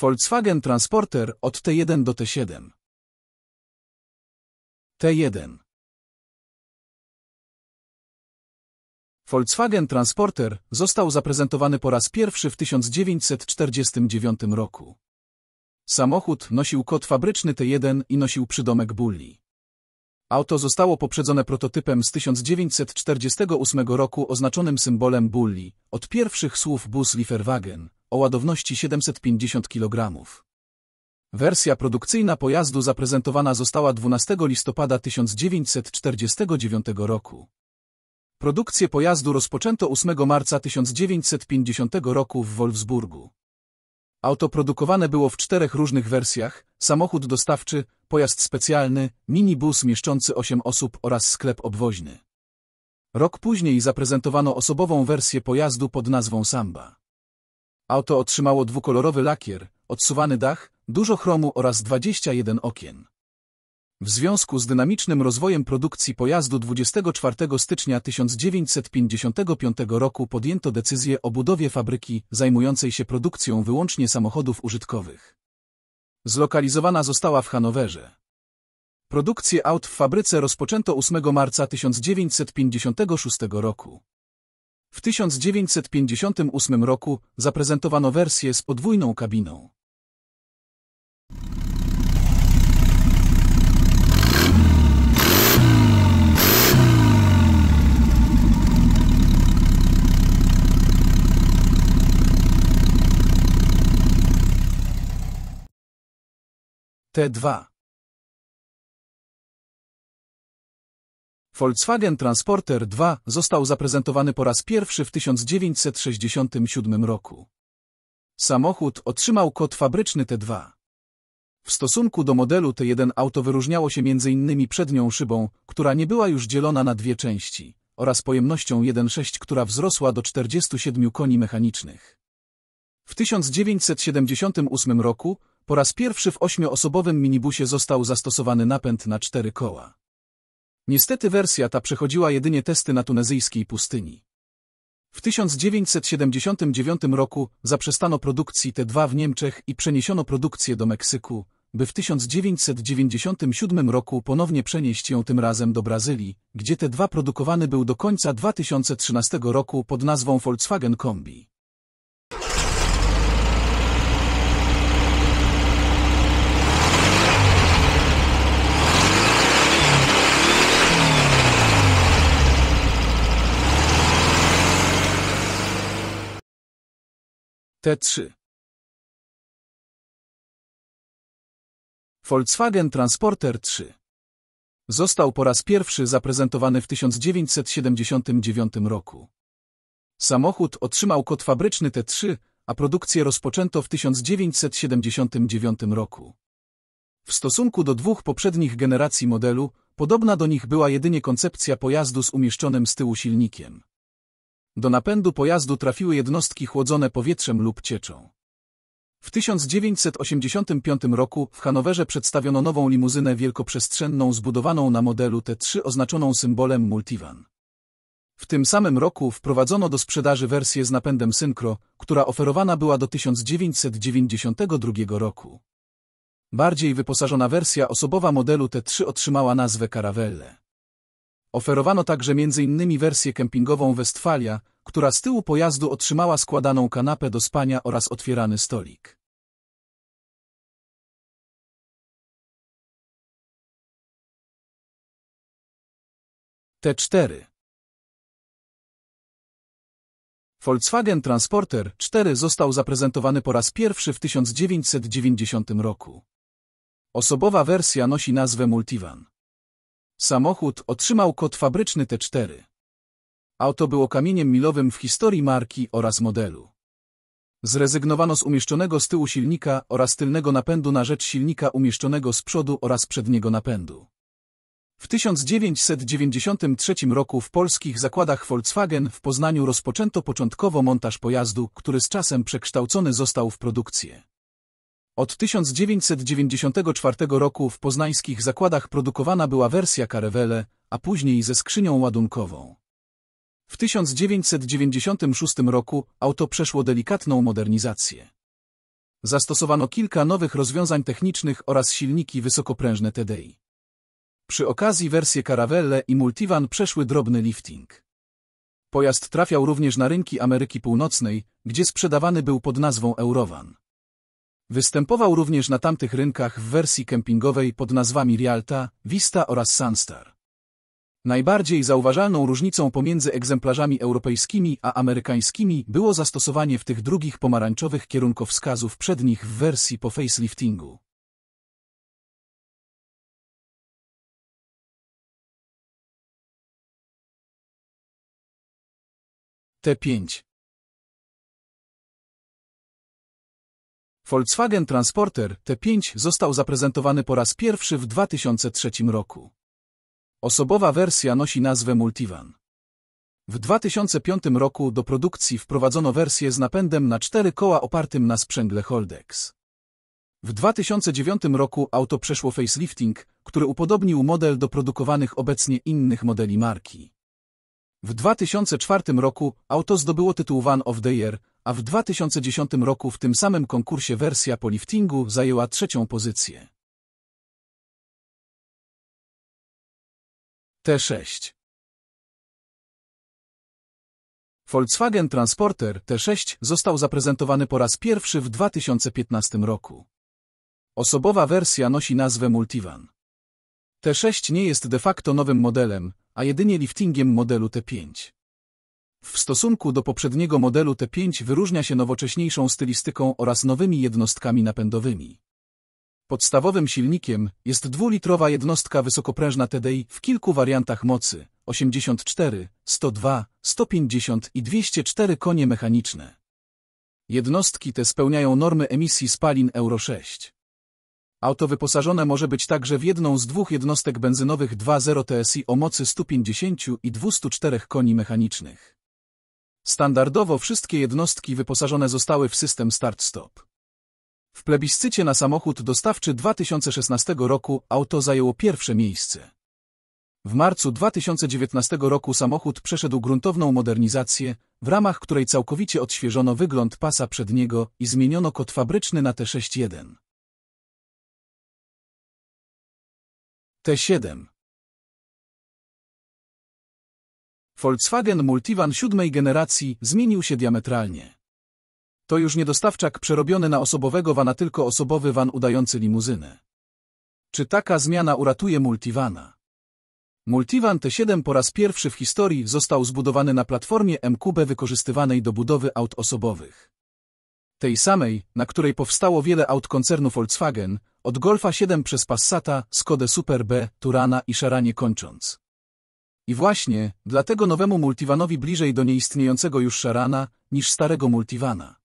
Volkswagen Transporter od T1 do T7. T1 Volkswagen Transporter został zaprezentowany po raz pierwszy w 1949 roku. Samochód nosił kod fabryczny T1 i nosił przydomek Bulli. Auto zostało poprzedzone prototypem z 1948 roku oznaczonym symbolem Bulli, od pierwszych słów Bus Lieferwagen, o ładowności 750 kg. Wersja produkcyjna pojazdu zaprezentowana została 12 listopada 1949 roku. Produkcję pojazdu rozpoczęto 8 marca 1950 roku w Wolfsburgu. Auto produkowane było w czterech różnych wersjach, samochód dostawczy, pojazd specjalny, minibus mieszczący 8 osób oraz sklep obwoźny. Rok później zaprezentowano osobową wersję pojazdu pod nazwą Samba. Auto otrzymało dwukolorowy lakier, odsuwany dach, dużo chromu oraz 21 okien. W związku z dynamicznym rozwojem produkcji pojazdu 24 stycznia 1955 roku podjęto decyzję o budowie fabryki zajmującej się produkcją wyłącznie samochodów użytkowych. Zlokalizowana została w Hanowerze. Produkcję aut w fabryce rozpoczęto 8 marca 1956 roku. W 1958 roku zaprezentowano wersję z podwójną kabiną. T2 Volkswagen Transporter 2 został zaprezentowany po raz pierwszy w 1967 roku. Samochód otrzymał kod fabryczny T2. W stosunku do modelu T1 auto wyróżniało się m.in. przednią szybą, która nie była już dzielona na dwie części, oraz pojemnością 1.6, która wzrosła do 47 koni mechanicznych. W 1978 roku po raz pierwszy w ośmioosobowym minibusie został zastosowany napęd na cztery koła. Niestety wersja ta przechodziła jedynie testy na tunezyjskiej pustyni. W 1979 roku zaprzestano produkcji T2 w Niemczech i przeniesiono produkcję do Meksyku, by w 1997 roku ponownie przenieść ją tym razem do Brazylii, gdzie T2 produkowany był do końca 2013 roku pod nazwą Volkswagen Kombi. T3. Volkswagen Transporter 3 został po raz pierwszy zaprezentowany w 1979 roku. Samochód otrzymał kod fabryczny T3, a produkcję rozpoczęto w 1979 roku. W stosunku do dwóch poprzednich generacji modelu, podobna do nich była jedynie koncepcja pojazdu z umieszczonym z tyłu silnikiem. Do napędu pojazdu trafiły jednostki chłodzone powietrzem lub cieczą. W 1985 roku w Hanowerze przedstawiono nową limuzynę wielkoprzestrzenną zbudowaną na modelu T3 oznaczoną symbolem Multivan. W tym samym roku wprowadzono do sprzedaży wersję z napędem Synchro, która oferowana była do 1992 roku. Bardziej wyposażona wersja osobowa modelu T3 otrzymała nazwę Caravelle. Oferowano także m.in. wersję kempingową Westfalia, która z tyłu pojazdu otrzymała składaną kanapę do spania oraz otwierany stolik. T4 Volkswagen Transporter 4 został zaprezentowany po raz pierwszy w 1990 roku. Osobowa wersja nosi nazwę Multivan. Samochód otrzymał kod fabryczny T4. Auto było kamieniem milowym w historii marki oraz modelu. Zrezygnowano z umieszczonego z tyłu silnika oraz tylnego napędu na rzecz silnika umieszczonego z przodu oraz przedniego napędu. W 1993 roku w polskich zakładach Volkswagen w Poznaniu rozpoczęto początkowo montaż pojazdu, który z czasem przekształcony został w produkcję. Od 1994 roku w poznańskich zakładach produkowana była wersja Caravelle, a później ze skrzynią ładunkową. W 1996 roku auto przeszło delikatną modernizację. Zastosowano kilka nowych rozwiązań technicznych oraz silniki wysokoprężne TDI. Przy okazji wersje Caravelle i Multivan przeszły drobny lifting. Pojazd trafiał również na rynki Ameryki Północnej, gdzie sprzedawany był pod nazwą Eurovan. Występował również na tamtych rynkach w wersji kempingowej pod nazwami Rialta, Vista oraz Sunstar. Najbardziej zauważalną różnicą pomiędzy egzemplarzami europejskimi a amerykańskimi było zastosowanie w tych drugich pomarańczowych kierunkowskazów przednich w wersji po faceliftingu. T5 Volkswagen Transporter T5 został zaprezentowany po raz pierwszy w 2003 roku. Osobowa wersja nosi nazwę Multivan. W 2005 roku do produkcji wprowadzono wersję z napędem na cztery koła opartym na sprzęgle Holdex. W 2009 roku auto przeszło facelifting, który upodobnił model do produkowanych obecnie innych modeli marki. W 2004 roku auto zdobyło tytuł One of the Year, a w 2010 roku w tym samym konkursie wersja po liftingu zajęła trzecią pozycję. T6 Volkswagen Transporter T6 został zaprezentowany po raz pierwszy w 2015 roku. Osobowa wersja nosi nazwę Multivan. T6 nie jest de facto nowym modelem, a jedynie liftingiem modelu T5. W stosunku do poprzedniego modelu T5 wyróżnia się nowocześniejszą stylistyką oraz nowymi jednostkami napędowymi. Podstawowym silnikiem jest dwulitrowa jednostka wysokoprężna TDI w kilku wariantach mocy 84, 102, 150 i 204 konie mechaniczne. Jednostki te spełniają normy emisji spalin Euro 6. Auto wyposażone może być także w jedną z dwóch jednostek benzynowych 2.0 TSI o mocy 150 i 204 koni mechanicznych. Standardowo wszystkie jednostki wyposażone zostały w system start-stop. W plebiscycie na samochód dostawczy 2016 roku auto zajęło pierwsze miejsce. W marcu 2019 roku samochód przeszedł gruntowną modernizację, w ramach której całkowicie odświeżono wygląd pasa przedniego i zmieniono kod fabryczny na T61. T7 Volkswagen Multivan siódmej generacji zmienił się diametralnie. To już nie dostawczak przerobiony na osobowego vana, tylko osobowy van udający limuzynę. Czy taka zmiana uratuje Multivana? Multivan T7 po raz pierwszy w historii został zbudowany na platformie MQB wykorzystywanej do budowy aut osobowych. Tej samej, na której powstało wiele aut koncernu Volkswagen, od Golfa 7 przez Passata, Skodę Super B, Turana i Szaranie kończąc. I właśnie, dlatego nowemu multivanowi bliżej do nieistniejącego już szarana, niż starego multivana.